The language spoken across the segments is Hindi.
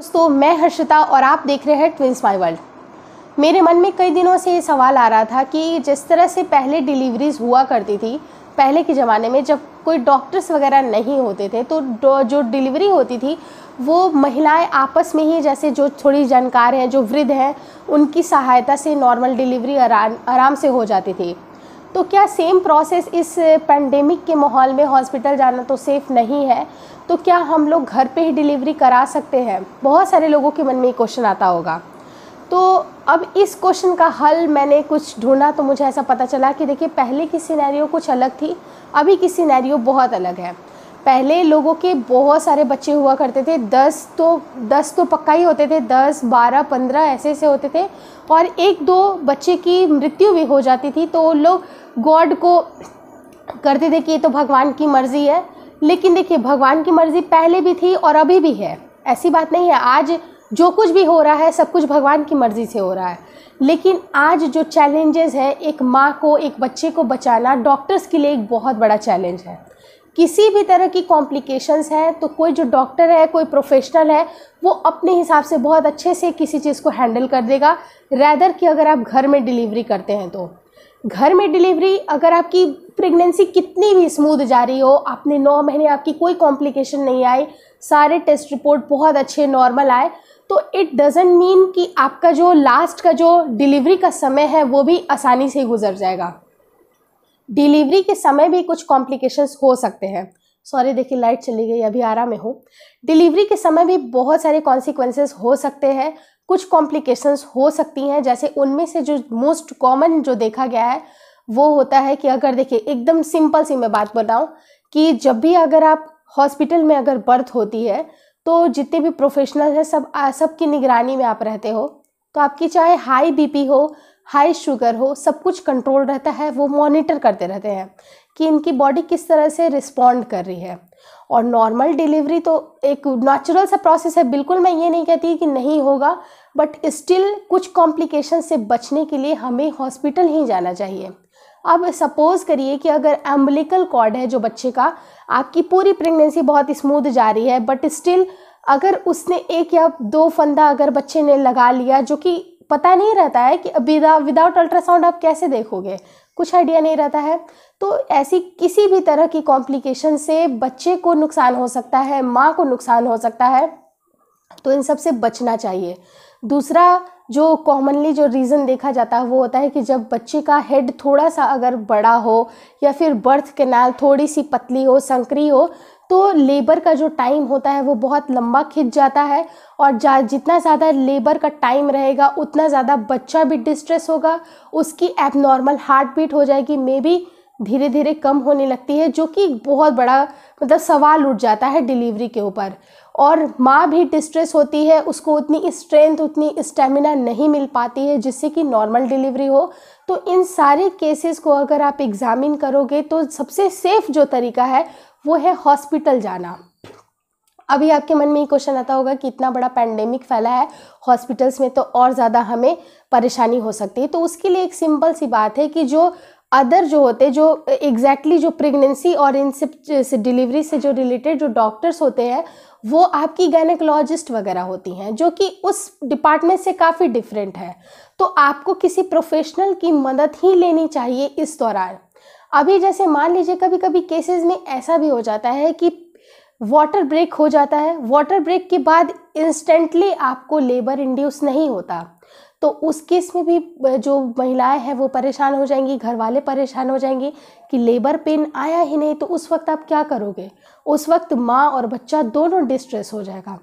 दोस्तों मैं हर्षिता और आप देख रहे हैं ट्विंस माई वर्ल्ड मेरे मन में कई दिनों से ये सवाल आ रहा था कि जिस तरह से पहले डिलीवरीज हुआ करती थी पहले के ज़माने में जब कोई डॉक्टर्स वगैरह नहीं होते थे तो जो डिलीवरी होती थी वो महिलाएं आपस में ही जैसे जो थोड़ी जानकार हैं जो वृद्ध हैं उनकी सहायता से नॉर्मल डिलीवरी आराम आराम से हो जाती थी तो क्या सेम प्रोसेस इस पेंडेमिक के माहौल में हॉस्पिटल जाना तो सेफ़ नहीं है तो क्या हम लोग घर पे ही डिलीवरी करा सकते हैं बहुत सारे लोगों के मन में ये क्वेश्चन आता होगा तो अब इस क्वेश्चन का हल मैंने कुछ ढूंढा तो मुझे ऐसा पता चला कि देखिए पहले की सिनेरियो कुछ अलग थी अभी की सिनेरियो बहुत अलग है पहले लोगों के बहुत सारे बच्चे हुआ करते थे दस तो दस तो पक्का ही होते थे दस बारह पंद्रह ऐसे ऐसे होते थे और एक दो बच्चे की मृत्यु भी हो जाती थी तो लोग गॉड को करते थे कि ये तो भगवान की मर्ज़ी है लेकिन देखिए भगवान की मर्ज़ी पहले भी थी और अभी भी है ऐसी बात नहीं है आज जो कुछ भी हो रहा है सब कुछ भगवान की मर्ज़ी से हो रहा है लेकिन आज जो चैलेंजेस है एक माँ को एक बच्चे को बचाना डॉक्टर्स के लिए एक बहुत बड़ा चैलेंज है किसी भी तरह की कॉम्प्लिकेशंस हैं तो कोई जो डॉक्टर है कोई प्रोफेशनल है वो अपने हिसाब से बहुत अच्छे से किसी चीज़ को हैंडल कर देगा रैदर कि अगर आप घर में डिलीवरी करते हैं तो घर में डिलीवरी अगर आपकी प्रेगनेंसी कितनी भी स्मूथ जा रही हो आपने नौ महीने आपकी कोई कॉम्प्लिकेशन नहीं आई सारे टेस्ट रिपोर्ट बहुत अच्छे नॉर्मल आए तो इट डजेंट मीन कि आपका जो लास्ट का जो डिलीवरी का समय है वो भी आसानी से गुजर जाएगा डिलीवरी के समय भी कुछ कॉम्प्लिकेशंस हो सकते हैं सॉरी देखिए लाइट चली गई अभी आरा में हूँ डिलीवरी के समय भी बहुत सारे कॉन्सिक्वेंसेस हो सकते हैं कुछ कॉम्प्लिकेशंस हो सकती हैं जैसे उनमें से जो मोस्ट कॉमन जो देखा गया है वो होता है कि अगर देखिए एकदम सिंपल सी मैं बात बताऊँ कि जब भी अगर आप हॉस्पिटल में अगर बर्थ होती है तो जितने भी प्रोफेशनल हैं सब सबकी निगरानी में आप रहते हो तो आपकी चाहे हाई बीपी हो हाई शुगर हो सब कुछ कंट्रोल रहता है वो मॉनिटर करते रहते हैं कि इनकी बॉडी किस तरह से रिस्पॉन्ड कर रही है और नॉर्मल डिलीवरी तो एक नेचुरल सा प्रोसेस है बिल्कुल मैं ये नहीं कहती कि नहीं होगा बट स्टिल कुछ कॉम्प्लिकेशन से बचने के लिए हमें हॉस्पिटल ही जाना चाहिए अब सपोज़ करिए कि अगर एम्बलिकल कॉर्ड है जो बच्चे का आपकी पूरी प्रेगनेंसी बहुत स्मूथ जा रही है बट स्टिल अगर उसने एक या दो फंदा अगर बच्चे ने लगा लिया जो कि पता नहीं रहता है कि विदाउट अल्ट्रासाउंड आप कैसे देखोगे कुछ आइडिया नहीं रहता है तो ऐसी किसी भी तरह की कॉम्प्लिकेशन से बच्चे को नुकसान हो सकता है माँ को नुकसान हो सकता है तो इन सब से बचना चाहिए दूसरा जो कॉमनली जो रीज़न देखा जाता है वो होता है कि जब बच्चे का हेड थोड़ा सा अगर बड़ा हो या फिर बर्थ कैनाल थोड़ी सी पतली हो संकरी हो तो लेबर का जो टाइम होता है वो बहुत लंबा खिंच जाता है और जा जितना ज़्यादा लेबर का टाइम रहेगा उतना ज़्यादा बच्चा भी डिस्ट्रेस होगा उसकी एबनॉर्मल हार्ट बीट हो जाएगी मे बी धीरे धीरे कम होने लगती है जो कि बहुत बड़ा मतलब सवाल उठ जाता है डिलीवरी के ऊपर और माँ भी डिस्ट्रेस होती है उसको उतनी स्ट्रेंथ उतनी स्टेमिना नहीं मिल पाती है जिससे कि नॉर्मल डिलीवरी हो तो इन सारे केसेस को अगर आप एग्ज़ामिन करोगे तो सबसे सेफ़ जो तरीका है वो है हॉस्पिटल जाना अभी आपके मन में ये क्वेश्चन आता होगा कि इतना बड़ा पैंडेमिक फैला है हॉस्पिटल्स में तो और ज़्यादा हमें परेशानी हो सकती है तो उसके लिए एक सिंपल सी बात है कि जो अदर जो होते जो एग्जैक्टली exactly जो प्रेगनेंसी और इन सब डिलीवरी से जो रिलेटेड जो डॉक्टर्स होते हैं वो आपकी गायनेकोलॉजिस्ट वगैरह होती हैं जो कि उस डिपार्टमेंट से काफ़ी डिफरेंट है तो आपको किसी प्रोफेशनल की मदद ही लेनी चाहिए इस दौरान अभी जैसे मान लीजिए कभी कभी केसेस में ऐसा भी हो जाता है कि वाटर ब्रेक हो जाता है वाटर ब्रेक के बाद इंस्टेंटली आपको लेबर इंड्यूस नहीं होता तो उस केस में भी जो महिलाएं हैं वो परेशान हो जाएंगी घर वाले परेशान हो जाएंगे कि लेबर पेन आया ही नहीं तो उस वक्त आप क्या करोगे उस वक्त माँ और बच्चा दोनों डिस्ट्रेस हो जाएगा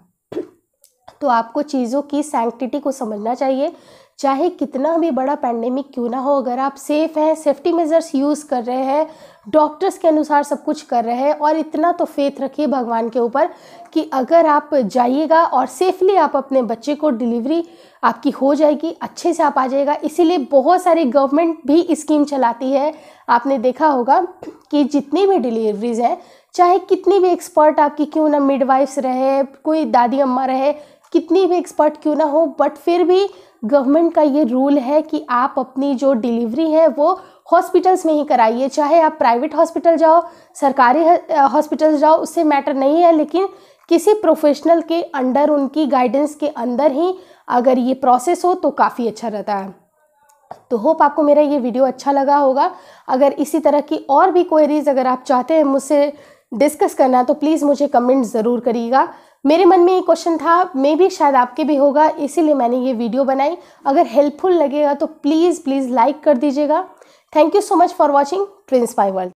तो आपको चीज़ों की सैंक्टिटी को समझना चाहिए चाहे कितना भी बड़ा पैंडेमिक क्यों ना हो अगर आप सेफ़ हैं सेफ्टी मेज़र्स यूज़ कर रहे हैं डॉक्टर्स के अनुसार सब कुछ कर रहे हैं और इतना तो फेथ रखिए भगवान के ऊपर कि अगर आप जाइएगा और सेफली आप अपने बच्चे को डिलीवरी आपकी हो जाएगी अच्छे से आप आ जाएगा इसीलिए बहुत सारी गवर्नमेंट भी स्कीम चलाती है आपने देखा होगा कि जितनी भी डिलीवरीज हैं चाहे कितनी भी एक्सपर्ट आपकी क्यों ना मिडवाइफ्स रहे कोई दादी अम्मा रहे कितनी भी एक्सपर्ट क्यों ना हो बट फिर भी गवर्नमेंट का ये रूल है कि आप अपनी जो डिलीवरी है वो हॉस्पिटल्स में ही कराइए चाहे आप प्राइवेट हॉस्पिटल जाओ सरकारी हॉस्पिटल जाओ उससे मैटर नहीं है लेकिन किसी प्रोफेशनल के अंडर उनकी गाइडेंस के अंदर ही अगर ये प्रोसेस हो तो काफ़ी अच्छा रहता है तो होप आपको मेरा ये वीडियो अच्छा लगा होगा अगर इसी तरह की और भी क्वेरीज अगर आप चाहते हैं मुझसे डिस्कस करना तो प्लीज़ मुझे कमेंट ज़रूर करिएगा मेरे मन में ये क्वेश्चन था मे भी शायद आपके भी होगा इसीलिए मैंने ये वीडियो बनाई अगर हेल्पफुल लगेगा तो प्लीज़ प्लीज़ लाइक कर दीजिएगा thank you so much for watching Prince My world